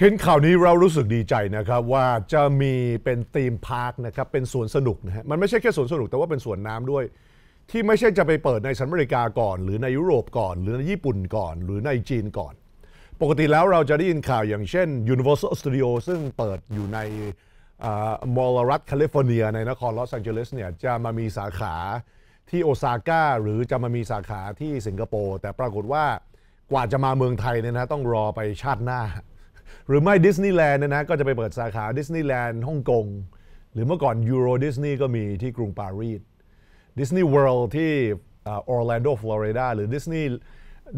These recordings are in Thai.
เห็นข่าวนี้เรารู้สึกดีใจนะครับว่าจะมีเป็นธีมพาร์คนะครับเป็นสวนสนุกนะฮะมันไม่ใช่แค่สวนสนุกแต่ว่าเป็นสวนน้ำด้วย ที่ไม่ใช่จะไปเปิดในสหรัฐอเมริกาก่อน หรือในยุโรปก่อนหรือในญี่ปุ่นก่อน หรือในจีนก่อน ปกติแล้วเราจะได้ยินข่าวอย่างเช่น Universal Studio ซึ่งเปิดอยู่ในมอลรัฐแคลิฟอร์เนียในนครลอสแองเจลิสเนี่ยจะมามีสาขาที่โอซาก้าหรือจะมามีสาขาที่สิงคโปร์แต่ปรากฏว่ากว่าจะมาเมืองไทยเนี่ยนะต้องรอไปชาติหน้าหรือไม่ดิสนีย์แลนด์นะนะก็จะไปเปิดสาขาดิสนีย์แลนด์ฮ่องกงหรือเมื่อก่อนยูโรดิสนีย์ก็มีที่กรุงปารีสดิสนีย์เวิลด์ที่ออร์แลนโดฟลอริดาหรือดิสนีย์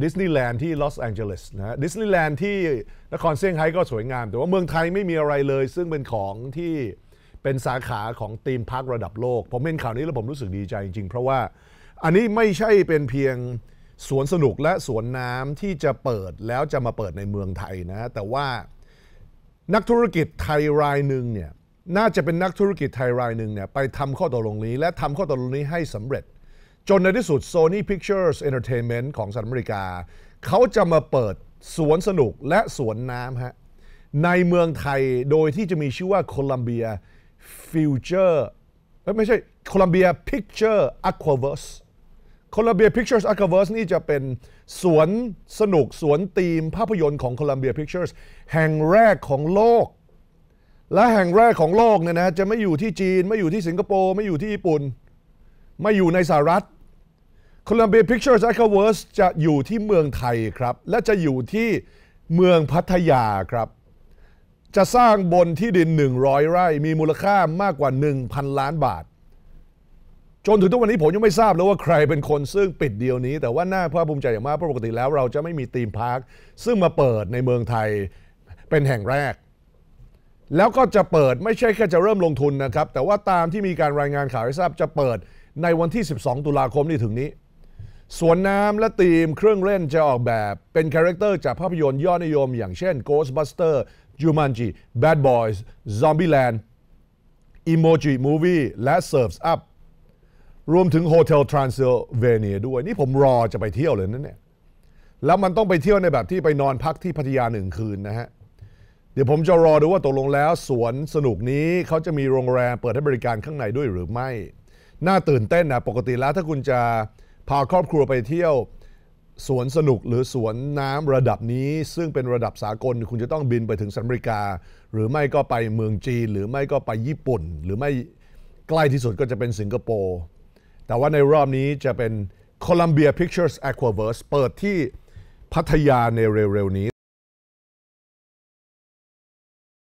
ดิสนีย์แลนด์ที่ลอสแองเจลิสนะดิสนีย์แลนด์ที่นครเซี่ยงไฮ้ก็สวยงาม แต่ว่าเมืองไทยไม่มีอะไรเลย ซึ่งเป็นของที่เป็นสาขาของธีมพาร์คระดับโลก ผมเห็นข่าวนี้แล้วผมรู้สึกดีใจจริง ๆ เพราะว่าอันนี้ไม่ใช่เป็นเพียงสวนสนุกและสวนน้ำที่จะเปิดแล้วจะมาเปิดในเมืองไทยนะแต่ว่านักธุรกิจไทยรายหนึ่งเนี่ยน่าจะเป็นนักธุรกิจไทยรายหนึ่งเนี่ยไปทำข้อตกลงนี้ และทำข้อตกลงนี้ให้สำเร็จ จนในที่สุด Sony Pictures Entertainment ของสหรัฐอเมริกา เขาจะมาเปิดสวนสนุกและสวนน้ำฮะในเมืองไทยโดยที่จะมีชื่อว่าโคลัมเบียฟิวเจอร์ไม่ใช่โคลัมเบียพิกเจอร์อะควาเวิร์สโคลัมเบียพิกเจอร์สอาร์คเวิร์สนี่จะเป็นสวนสนุกสวนธีมภาพยนตร์ของโคลัมเบียพิกเจอร์สแห่งแรกของโลก และแห่งแรกของโลกเนี่ยนะจะไม่อยู่ที่จีน ไม่อยู่ที่สิงคโปร์ไม่อยู่ที่ญี่ปุ่น ไม่อยู่ในสหรัฐโคลัมเบียพิกเจอร์สอาร์คเวิร์สจะอยู่ที่เมืองไทยครับและจะอยู่ที่เมืองพัทยาครับ จะสร้างบนที่ดิน 100 ไร่มีมูลค่ามากกว่า 1,000 ล้านบาทจนถึงทุกวันนี้ ผมยังไม่ทราบเลยว่าใครเป็นคนซึ่งปิดเดียวนี้ แต่ว่าน่าภาคภูมิใจอย่างมากเพราะปกติแล้วเราจะไม่มีธีมพาร์ค ซึ่งมาเปิดในเมืองไทยเป็นแห่งแรก แล้วก็จะเปิดไม่ใช่แค่จะเริ่มลงทุนนะครับ แต่ว่าตามที่มีการรายงานข่าวให้ทราบจะเปิดในวันที่ 12 ตุลาคมนี้ถึงนี้สวนน้ำและธีมเครื่องเล่นจะออกแบบเป็นคาแรคเตอร์จากภาพยนตร์ยอดนิยม อย่างเช่น Ghostbuster Jumanji Bad Boys Zombieland Emoji Movie และ Serves Up รวมถึงโฮเทลทรานซิลเวเนียด้วยนี่ผมรอจะไปเที่ยวเลยนั่นเนี่ย แล้วมันต้องไปเที่ยวในแบบที่ไปนอนพักที่พัทยาหนึ่งคืนนะฮะ เดี๋ยวผมจะรอดูว่าตกลงแล้วสวนสนุกนี้เขาจะมีโรงแรมเปิดให้บริการข้างในด้วยหรือไม่ น่าตื่นเต้นนะปกติแล้วถ้าคุณจะพาครอบครัวไปเที่ยว สวนสนุกหรือสวนน้ำระดับนี้ ซึ่งเป็นระดับสากลคุณจะต้องบินไปถึงสหรัฐอเมริกา หรือไม่ก็ไปเมืองจีนหรือไม่ก็ไปญี่ปุ่น หรือไม่ใกล้ที่สุดก็จะเป็นสิงคโปร์แต่ว่าในรอบนี้จะเป็น Columbia Pictures Aquaverse เปิดที่พัทยาในเร็วๆนี้